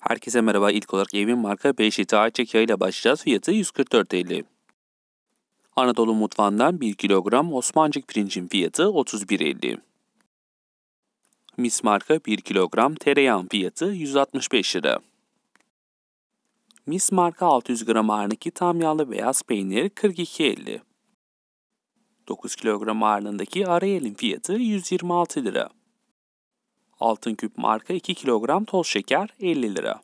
Herkese merhaba. İlk olarak evimin marka Beşik'te ayçiçek yağıyla başlayacağız. Fiyatı 144.50. Anadolu mutfağından 1 kilogram Osmancık pirincin fiyatı 31.50. Mis marka 1 kilogram tereyağın fiyatı 165 lira. Mis marka 600 gram ağırlığındaki tam yağlı beyaz peynir 42.50. 9 kilogram ağırlığındaki arayelin fiyatı 126 lira. Altın Küp marka 2 kilogram toz şeker 50 lira.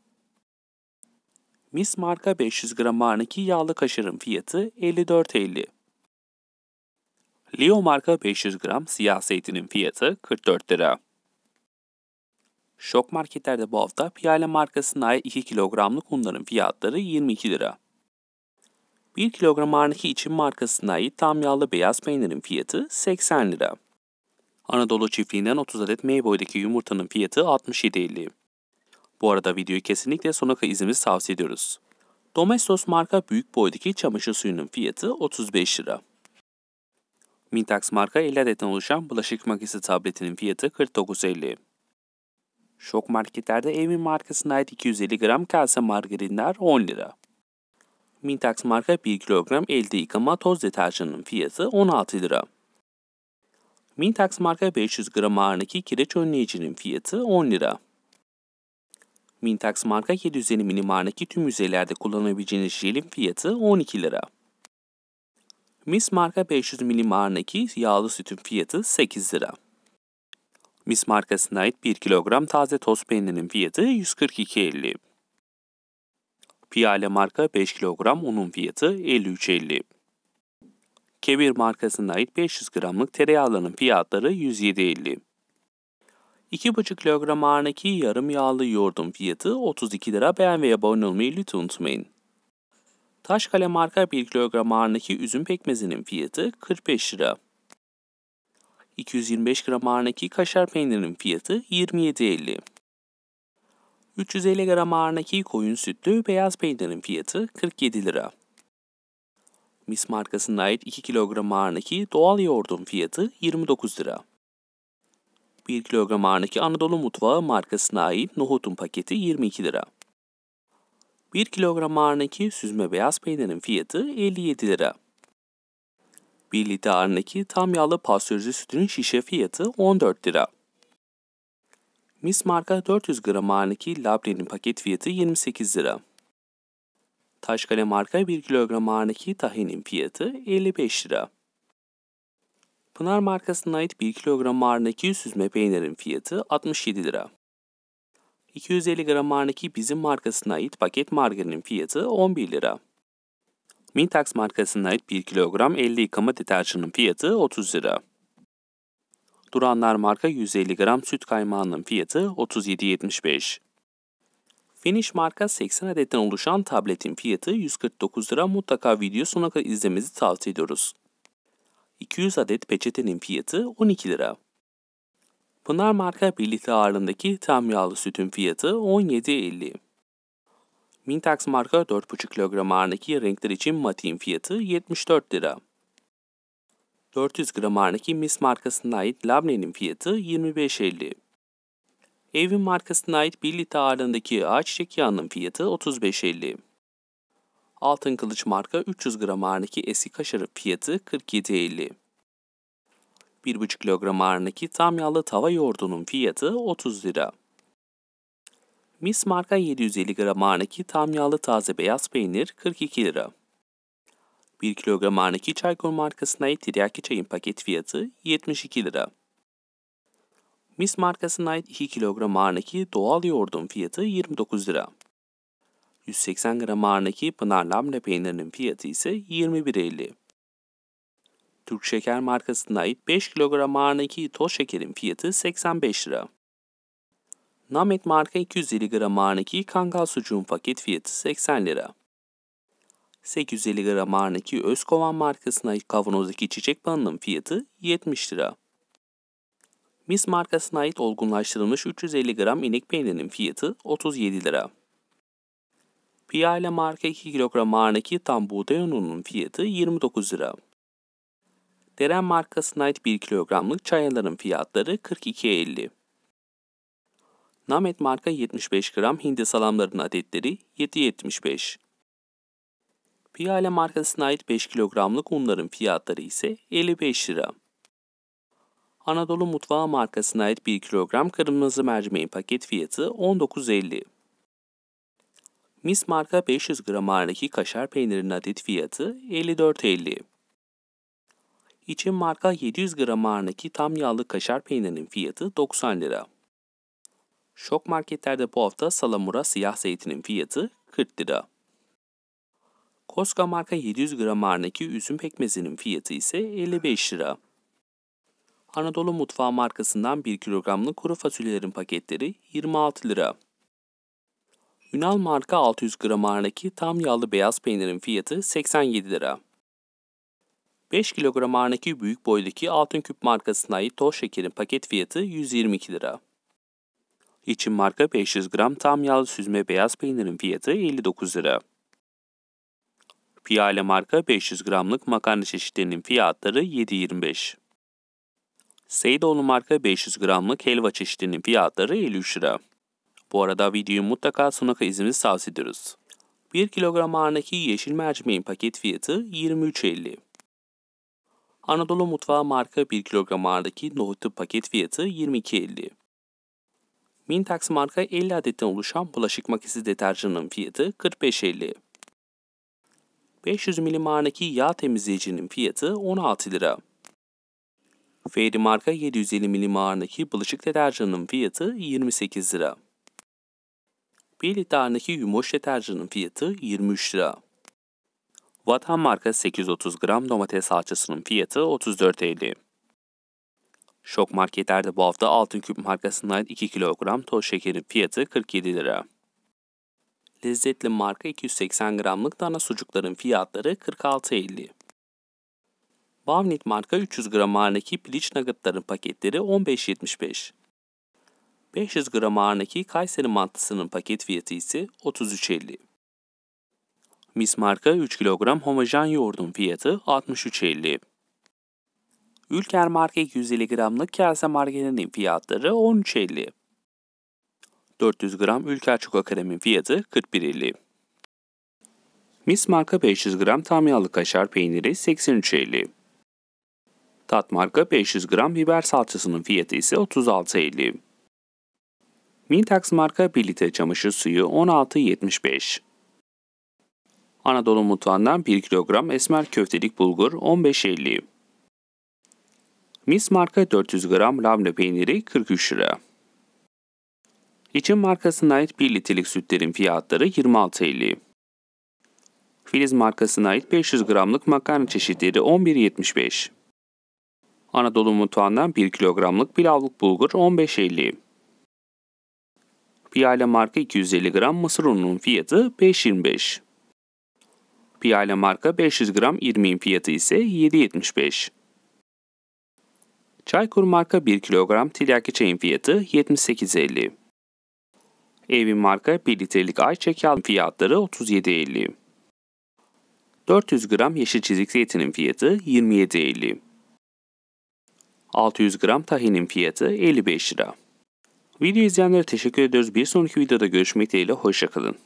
Mis marka 500 gram ağırlığındaki yağlı kaşarın fiyatı 54.50. Leo marka 500 gram siyah zeytinin fiyatı 44 lira. Şok marketlerde bu hafta Piyale markasına ait 2 kilogramlık unların fiyatları 22 lira. 1 kilogram ağırlığındaki için markasına ait tam yağlı beyaz peynirin fiyatı 80 lira. Anadolu çiftliğinden 30 adet Mayboy'daki yumurtanın fiyatı 67.50. Bu arada videoyu kesinlikle sona kadar izlemenizi tavsiye ediyoruz. Domestos marka büyük boydaki çamaşır suyunun fiyatı 35 lira. Mintax marka 50 adetten oluşan bulaşık makinesi tabletinin fiyatı 49.50. Şok marketlerde Evin markasına ait 250 gram kase margarinler 10 lira. Mintax marka 1 kilogram elde yıkama toz deterjanının fiyatı 16 lira. Mintax marka 500 gram ağırlığındaki kireç önleyicinin fiyatı 10 lira. Mintax marka 750 milim ağırlığındaki tüm yüzeylerde kullanabileceğiniz jelin fiyatı 12 lira. Mis marka 500 milim ağırlığındaki yağlı sütün fiyatı 8 lira. Mis markasına ait 1 kilogram taze toz peynirinin fiyatı 142.50. Piyale marka 5 kilogram unun fiyatı 53.50. Kebir markasına ait 500 gramlık tereyağlarının fiyatları 107.50. 2,5 kilogram ağırındaki yarım yağlı yoğurdun fiyatı 32 lira. Beğen ve abone olmayı lütfen unutmayın. Taşkale marka 1 kilogram ağırındaki üzüm pekmezinin fiyatı 45 lira. 225 gram ağırındaki kaşar peynirinin fiyatı 27.50. 350 gram ağırındaki koyun sütlü beyaz peynirin fiyatı 47 lira. Mis markasına ait 2 kilogram ağırlığındaki doğal yoğurdun fiyatı 29 lira. 1 kilogram ağırlığındaki Anadolu Mutfağı markasına ait nohutun paketi 22 lira. 1 kilogram ağırlığındaki süzme beyaz peynirin fiyatı 57 lira. 1 litre ağırlığındaki tam yağlı pastörize sütünün şişe fiyatı 14 lira. Mis marka 400 gram ağırlığındaki labnenin paket fiyatı 28 lira. Taşkale marka 1 kilogram ağırlığındaki tahinin fiyatı 55 lira. Pınar markasına ait 1 kilogram ağırlığındaki süzme peynirin fiyatı 67 lira. 250 gram ağırlığındaki bizim markasına ait paket margarinin fiyatı 11 lira. Mintax markasına ait 1 kilogram 50 yıkama deterjanının fiyatı 30 lira. Duranlar marka 150 gram süt kaymağının fiyatı 37.75. Finish marka 80 adetten oluşan tabletin fiyatı 149 lira mutlaka video sonuna kadar izlemenizi tavsiye ediyoruz. 200 adet peçetenin fiyatı 12 lira. Pınar marka 1 litre ağırlığındaki tam yağlı sütün fiyatı 17.50. Mintax marka 4,5 kilogram ağırlığındaki renkler için matiğin fiyatı 74 lira. 400 gram ağırlığındaki Miss markasına ait labnenin fiyatı 25.50. Evrim markasına ait 1 litre ağırlığındaki ayçiçek yağının fiyatı 35.50. Altın Kılıç marka 300 gram ağırlığındaki eski kaşarı fiyatı 47.50. 1,5 kilogram ağırlığındaki tam yağlı tava yoğurdunun fiyatı 30 lira. Mis marka 750 gram ağırlığındaki tam yağlı taze beyaz peynir 42 lira. 1 kilogram ağırlığındaki Çaykur markasına ait tiryaki çayın paket fiyatı 72 lira. Mis markasına ait 2 kilogram ağırındaki doğal yoğurdun fiyatı 29 lira. 180 gram ağırındaki Pınar Labne peynirinin fiyatı ise 21.50. Türk Şeker markasına ait 5 kilogram ağırındaki toz şekerin fiyatı 85 lira. Namet marka 250 gram ağırındaki kangal sucuğun paket fiyatı 80 lira. 850 gram ağırındaki Özkovan markasına ait kavanozdaki çiçek balının fiyatı 70 lira. Mis markasına ait olgunlaştırılmış 350 gram inek peynirinin fiyatı 37 lira. Piyale marka 2 kilogram ağırlığındaki tam buğday ununun fiyatı 29 lira. Deren markasına ait 1 kilogramlık çayaların fiyatları 42.50. Namet marka 75 gram hindi salamların adetleri 7.75. Piyale markasına ait 5 kilogramlık unların fiyatları ise 55 lira. Anadolu Mutfağı markasına ait 1 kilogram kırmızı mercimeğin paket fiyatı 19.50. Mis marka 500 gram ağırlığındaki kaşar peynirinin adet fiyatı 54.50. İçin marka 700 gram ağırlığındaki tam yağlı kaşar peynirinin fiyatı 90 lira. Şok marketlerde bu hafta salamura siyah zeytinin fiyatı 40 lira. Koska marka 700 gram ağırlığındaki üzüm pekmezinin fiyatı ise 55 lira. Anadolu Mutfağı markasından 1 kilogramlık kuru fasulyelerin paketleri 26 lira. Ünal marka 600 gram ağırlığındaki tam yağlı beyaz peynirin fiyatı 87 lira. 5 kilogram ağırlığındaki büyük boydaki Altın Küp markasına ait toz şekerin paket fiyatı 122 lira. İçin marka 500 gram tam yağlı süzme beyaz peynirin fiyatı 59 lira. Piyale marka 500 gramlık makarna çeşitlerinin fiyatları 7.25. Seydoğlu marka 500 gramlık helva çeşidinin fiyatları 53 lira. Bu arada videoyu mutlaka sona kadar izlemenizi tavsiye ediyoruz. 1 kilogram ağırındaki yeşil mercimeğin paket fiyatı 23.50. Anadolu Mutfağı marka 1 kilogram ağırındaki nohutu paket fiyatı 22.50. Mintax marka 50 adetten oluşan bulaşık makinesi deterjanının fiyatı 45.50. 500 ml ağırındaki yağ temizleyicinin fiyatı 16 lira. Fairy marka 750 milim ağırındaki bulaşık deterjanının fiyatı 28 lira. 1 litre ağırındaki yumoş deterjanın fiyatı 23 lira. Vatan marka 830 gram domates salçasının fiyatı 34.50. Şok marketlerde bu hafta Altın Küp markasından ait 2 kilogram toz şekerin fiyatı 47 lira. Lezzetli marka 280 gramlık dana sucukların fiyatları 46.50. Bavnit marka 300 gram ağırındaki piliç nuggetların paketleri 15.75. 500 gram ağırındaki Kayseri mantısının paket fiyatı ise 33.50. Mis marka 3 kilogram homojen yoğurdun fiyatı 63.50. Ülker marka 250 gramlık kase margarinin fiyatları 13.50. 400 gram Ülker Çoko kremin fiyatı 41.50. Mis marka 500 gram tam yağlı kaşar peyniri 83.50. Tat marka 500 gram biber salçasının fiyatı ise 36.50. Mintax marka 1 litre çamaşır suyu 16.75. Anadolu mutfağından 1 kilogram esmer köftelik bulgur 15.50. Mis marka 400 gram labne peyniri 43 lira. İçin markasına ait 1 litrelik sütlerin fiyatları 26.50. Filiz markasına ait 500 gramlık makarna çeşitleri 11.75. Anadolu mutfağından 1 kilogramlık pilavlık bulgur 15.50. Piyale marka 250 gram mısır ununun fiyatı 5.25. Piyale marka 500 gram irmiğin fiyatı ise 7.75. Çaykur marka 1 kilogram tiryaki çayın fiyatı 78.50. Evin marka 1 litrelik ayçiçek yağı fiyatları 37.50. 400 gram yeşil çizik zeytinin fiyatı 27.50. 600 gram tahinin fiyatı 55 lira. Video izleyenlere teşekkür ediyoruz. Bir sonraki videoda görüşmek dileğiyle hoşçakalın.